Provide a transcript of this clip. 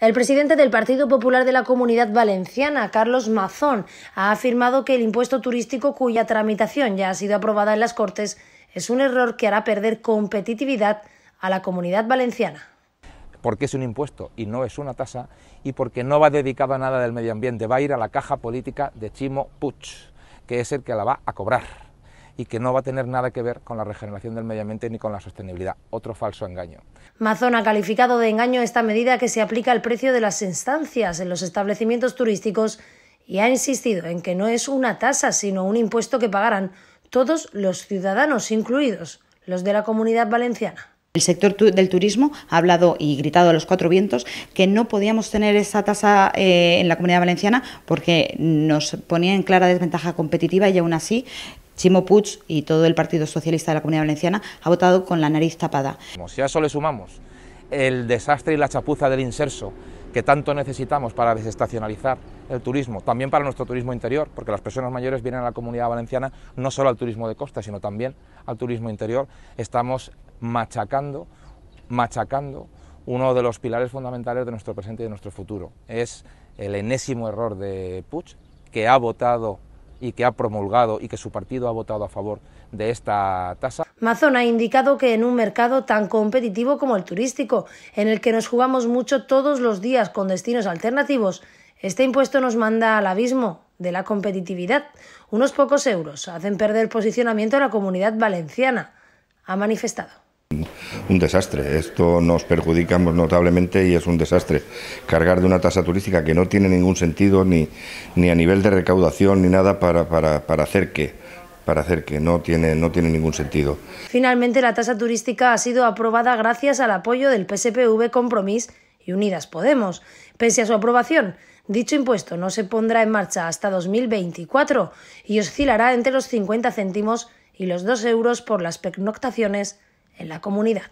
El presidente del Partido Popular de la Comunidad Valenciana, Carlos Mazón, ha afirmado que el impuesto turístico cuya tramitación ya ha sido aprobada en las Cortes es un error que hará perder competitividad a la Comunidad Valenciana porque es un impuesto y no es una tasa, y porque no va dedicado a nada del medio ambiente, va a ir a la caja política de Chimo Puig, que es el que la va a cobrar y que no va a tener nada que ver con la regeneración del medio ambiente ni con la sostenibilidad. Otro falso engaño. Mazón ha calificado de engaño esta medida que se aplica al precio de las instancias en los establecimientos turísticos y ha insistido en que no es una tasa, sino un impuesto que pagarán todos los ciudadanos, incluidos los de la comunidad valenciana. El sector del turismo ha hablado y gritado a los cuatro vientos que no podíamos tener esa tasa eh, en la comunidad valenciana porque nos ponía en clara desventaja competitiva y aún así Chimo Puig y todo el Partido Socialista de la Comunidad Valenciana ha votado con la nariz tapada. Si a eso le sumamos el desastre y la chapuza del inserso que tanto necesitamos para desestacionalizar el turismo, también para nuestro turismo interior, porque las personas mayores vienen a la comunidad valenciana no solo al turismo de costa, sino también al turismo interior, estamos machacando, machacando uno de los pilares fundamentales de nuestro presente y de nuestro futuro. Es el enésimo error de Puig, que ha votado y que ha promulgado y que su partido ha votado a favor de esta tasa. Mazón ha indicado que en un mercado tan competitivo como el turístico, en el que nos jugamos mucho todos los días con destinos alternativos, este impuesto nos manda al abismo de la competitividad. Unos pocos euros hacen perder posicionamiento a la comunidad valenciana, ha manifestado un desastre. Esto nos perjudicamos notablemente y es un desastre. Cargar de una tasa turística que no tiene ningún sentido ni, a nivel de recaudación ni nada para, hacer que para hacer que no tiene, no tiene ningún sentido. Finalmente, la tasa turística ha sido aprobada gracias al apoyo del PSPV Compromís y Unidas Podemos. Pese a su aprobación, dicho impuesto no se pondrá en marcha hasta 2024 y oscilará entre los 50 céntimos y los 2 euros por las pernoctaciones en la comunidad.